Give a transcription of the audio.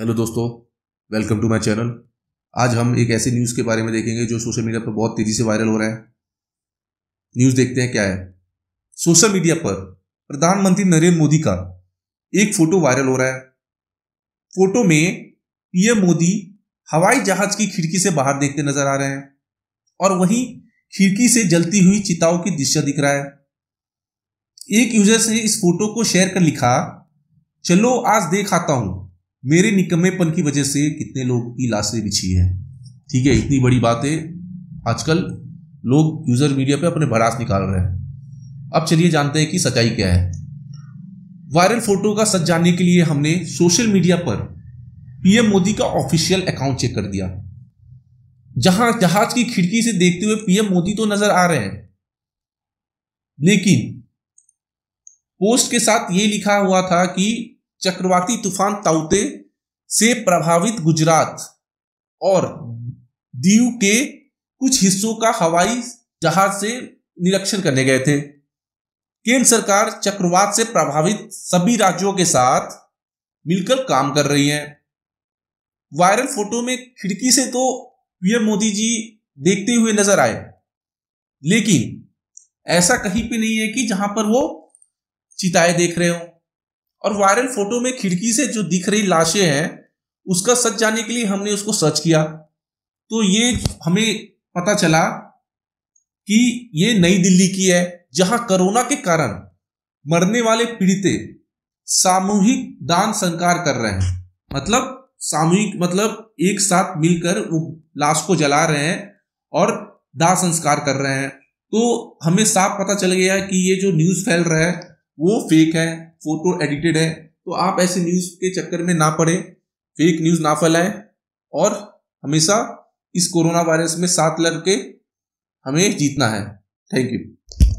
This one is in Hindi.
हेलो दोस्तों वेलकम टू माय चैनल आज हम एक ऐसे न्यूज़ के बारे में देखेंगे जो सोशल मीडिया पर बहुत तेज़ी से वायरल हो रहा है न्यूज़ देखते हैं क्या है सोशल मीडिया पर प्रधानमंत्री नरेंद्र मोदी का एक फ़ोटो वायरल हो रहा है फोटो में पीएम मोदी हवाई जहाज की खिड़की से बाहर देखते नजर आ रहे हैं और वहीं खिड़की से जलती हुई चिताओं की दृश्य दिख रहा है एक यूजर से इस फोटो को शेयर कर लिखा चलो आज देख आता हूं मेरे निकम्मेपन की वजह से कितने लोग की लाशें बिछी है ठीक है इतनी बड़ी बात है आजकल लोग यूज़र मीडिया पे अपने भड़ास निकाल रहे हैं अब चलिए जानते हैं कि सच्चाई क्या है वायरल फोटो का सच जानने के लिए हमने सोशल मीडिया पर पीएम मोदी का ऑफिशियल अकाउंट चेक कर दिया जहां जहाज की खिड़की से देखते हुए पीएम मोदी तो नजर आ रहे हैं लेकिन पोस्ट के साथ ये लिखा हुआ था कि चक्रवाती तूफान ताउते से प्रभावित गुजरात और दीव के कुछ हिस्सों का हवाई जहाज से निरीक्षण करने गए थे केंद्र सरकार चक्रवात से प्रभावित सभी राज्यों के साथ मिलकर काम कर रही है वायरल फोटो में खिड़की से तो पीएम मोदी जी देखते हुए नजर आए लेकिन ऐसा कहीं पे नहीं है कि जहां पर वो चिताएं देख रहे हो और वायरल फोटो में खिड़की से जो दिख रही लाशें हैं उसका सच जानने के लिए हमने उसको सर्च किया तो ये हमें पता चला कि ये नई दिल्ली की है जहां कोरोना के कारण मरने वाले पीड़ित सामूहिक दान संकार कर रहे हैं मतलब सामूहिक मतलब एक साथ मिलकर वो लाश को जला रहे हैं और दाह संस्कार कर रहे हैं तो हमें साफ पता चल गया कि ये जो न्यूज़ फैल रहा है वो फेक है फोटो एडिटेड है तो आप ऐसे न्यूज के चक्कर में ना पड़े फेक न्यूज ना फैलाएं और हमेशा इस कोरोना वायरस में साथ लड़के हमें जीतना है थैंक यू